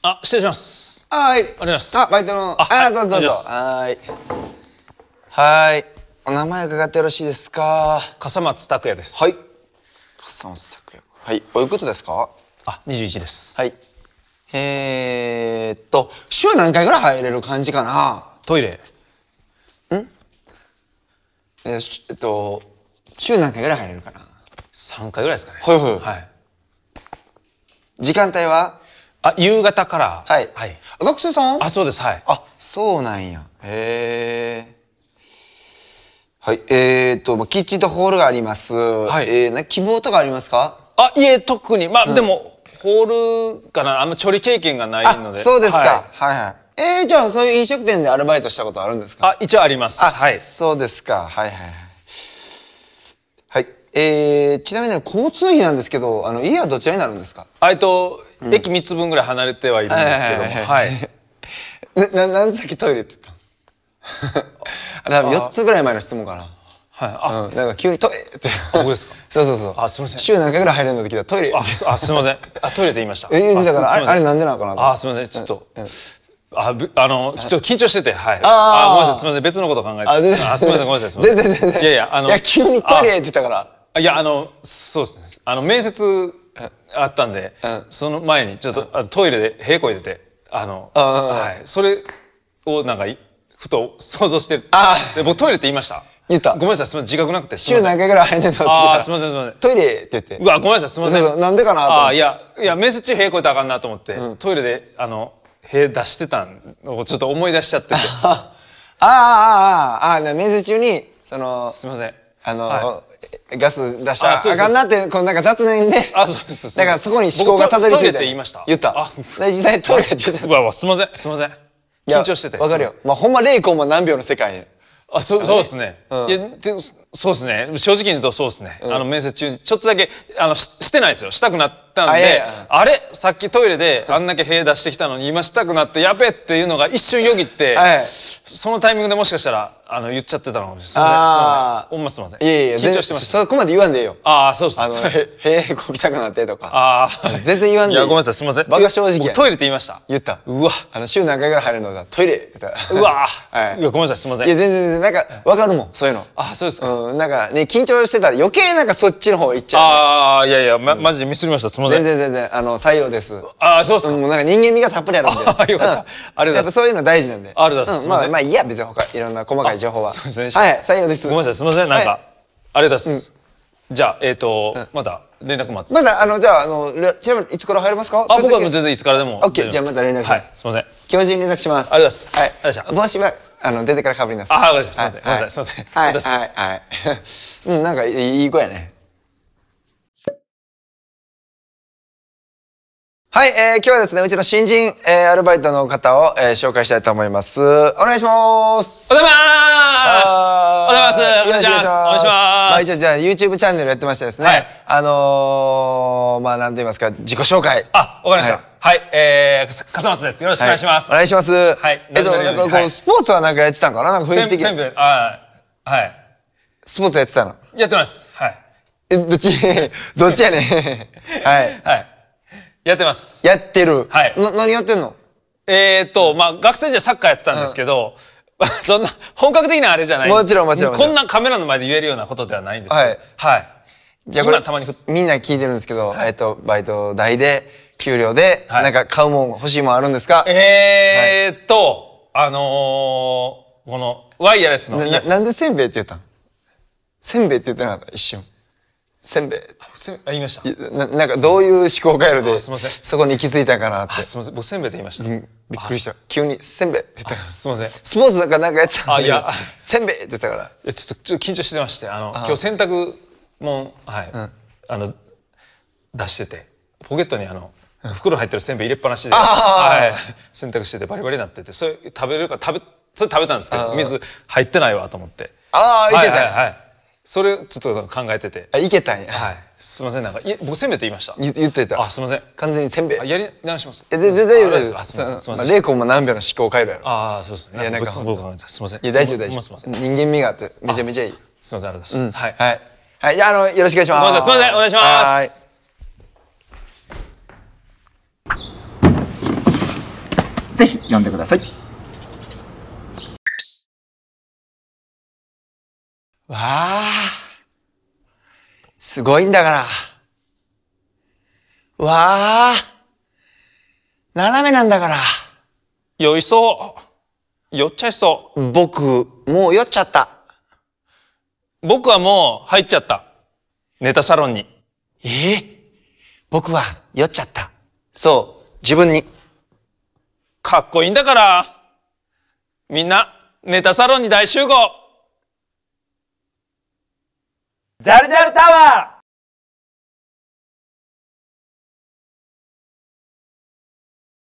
あ、失礼します。はい。お願いします。あ、バイトの。あ、はい、どうぞどうぞ。はい。はい。お名前伺ってよろしいですか。笠松拓也です。はい。笠松拓也。はい。おいくつですか。あ、二十一です。はい。えー、っと、週何回ぐらい入れる感じかな。トイレ。ん。えー、えっと、週何回ぐらい入れるかな。三回ぐらいですかね。はいはい。はい。時間帯はあ、夕方から。はい。はい。学生さんあ、そうです。はい。あ、そうなんや。へえ。はい。えー、っと、キッチンとホールがあります。はい。えー、な、希望とかありますかあ、いえ、特に。まあ、うん、でも、ホールかな。あんま調理経験がないので。そうですか。はい、はい、はい。えー、じゃあ、そういう飲食店でアルバイトしたことあるんですかあ、一応あります。はい。そうですか。はいはいはい。はい。えー、ちなみに交通費なんですけど、あの、家はどちらになるんですかえっと、駅3つ分ぐらい離れてはいるんですけどもはい ななでさっきトイレって言ったの多分4つぐらい前の質問かなはいあ、うん、なんか急にトイレって僕ですか そうそうそうあすみません週何回ぐらい入れるの時てトイレあす あすみませんあトイレって言いましたえだからあれあれなんでなのかなあすみませんちょっと、あ、あの、ちょっと緊張してて、はい。ああ、ごめんなさい、すみません、別のこと考えて。あ、すみません、ごめんなさい、全然、全然。いやいや、あの。いや、急にトイレって言ったから。いや、あの、そうですね。あの、面接あったんで、その前にちょっと、うトイレで屁こいてて、あの、はい、それをなんか、ふと想像して、あで僕トイレって言いました言った。ごめんなさい、すみません、自覚なくて。週何回ぐらい入んねんとああ、すみません、すみません。トイレって言って。うわ、ごめんなさい、すみません。なんでかなああ、いや、いや、面接中屁こいたらあかんなと思って、トイレで、あの、屁出してたのをちょっと思い出しちゃってて。ああ、ああ、ああ、面接中に、その、すみません。あの、はい、ガス出したらあかんなってこのなんか雑念であそうですだからそこに思考がたどり着いてって言いました言ったあ実際トイレって言ったわわすみませんすみません緊張しててわかるよまあほんま0コン何秒の世界あそうそうですね、うん、いやそうですね正直に言うとそうですね、うん、あの面接中にちょっとだけあのしてないですよしたくなったんであれさっきトイレであんだけ塀出してきたのに今したくなってやべえっていうのが一瞬よぎって、そのタイミングでもしかしたらあの言っちゃってたのかもしれないああほすいませんいやいや緊張してましたそこまで言わんでいいよああそうですね塀こきたくなってとかああ全然言わんでいいいやごめんなさいすみませんバカ正直トイレって言いました言ったうわあの週何回ぐらい入るのだトイレって言ったうわ、はい、いやごめんなさいすみませんいや全然なんかわかるもんそういうのあそうですか、なんかね緊張してたら余計なんかそっちの方行っちゃうああいやいや、ま、マジでミスりましたすみません全然全然あの採用ですああそうっすか、うなんか人間味がたっぷりあるんで あよかった、ありがとうございますそういうの大事なんでありがとうございます、まあまあいいや別に他いろんな細かい情報ははい採用ですごめんなさいすみませんなんか、ありがとうございます、じゃあえっ、と、まだ連絡待ってまだあのじゃあのちなみにいつから入れますかあ僕はもう全然いつからでも OK じゃあまた連絡します、はい、すいません教授に連絡しますありがとうございますはいいし帽子はあの出てからかぶりますあわかりましたすいませんすいませんはいはいはいうんなんかいい子やねはい、えー、今日はですね、うちの新人、えー、アルバイトの方を、えー、紹介したいと思います。お願いします。おはようございますおはようございますお願いしますお願いしますまあ、一応じゃあ YouTube チャンネルやってましてですね、はい、あのー、まあ、なんて言いますか、自己紹介。あ、わかりました。はいはい、えー、笠松です。よろしくお願いします。はい、お願いします。はい。え、っと、なんかこう、スポーツはなんかやってたんかななんか雰囲気的に。全部、はい。はい。スポーツやってたのやってます。はい。え、どっち、どっちやね はい。はい。やってます。やってる。はい。な、何やってんのええっと、まあ、学生時代サッカーやってたんですけど、うん、そんな、本格的なあれじゃない。もちろんもちろん。こんなカメラの前で言えるようなことではないんですけど。はい。はい。じゃあこれ、たまにみんな聞いてるんですけど、はい、えっと、バイト代で、給料で、はい、なんか買うもん、欲しいもんあるんですかええっと、あのー、この、ワイヤレスの。な、なんでせんべいって言ったのせんべいって言ってなかった一瞬。せんべい。あ、言いましたな。なんかどういう思考回路で、そこに行き着いたかなって。すみません。僕せんべいって言いました。びっくりした。急にせんべいって言ったから。すみません。スポーツなんかなんかやってたあ、いや。せんべいって言ったから。いちょっと緊張してまして、あの、今日洗濯も、はい。あの、出してて、ポケットにあの、袋入ってるせんべい入れっぱなしで、はい。洗濯しててバリバリになってて、それ食べるか、食べ、それ食べたんですけど、水入ってないわと思って。ああ、いけた。はい。それちょっと考えててあいけたんやはいすいませんなんかい僕せんべいって言いました言言ってたあすいません完全にせんべいやり直しますえ全然大丈夫ですあすいませんすいません玲子も何秒の思考回路やろああそうですねいやなんかすいませんいや大丈夫大丈夫人間味があってめちゃめちゃいいすいませんありがとうございます、うん、はいはいはいじゃあのよろしくお願いしますすいませんお願いしますぜひ読んでください。わあ、すごいんだから。わあ、斜めなんだから。酔いそう。酔っちゃいそう。僕、もう酔っちゃった。僕はもう入っちゃった。ネタサロンに。ええ僕は酔っちゃった。そう、自分に。かっこいいんだから。みんな、ネタサロンに大集合ジャルジャルタワー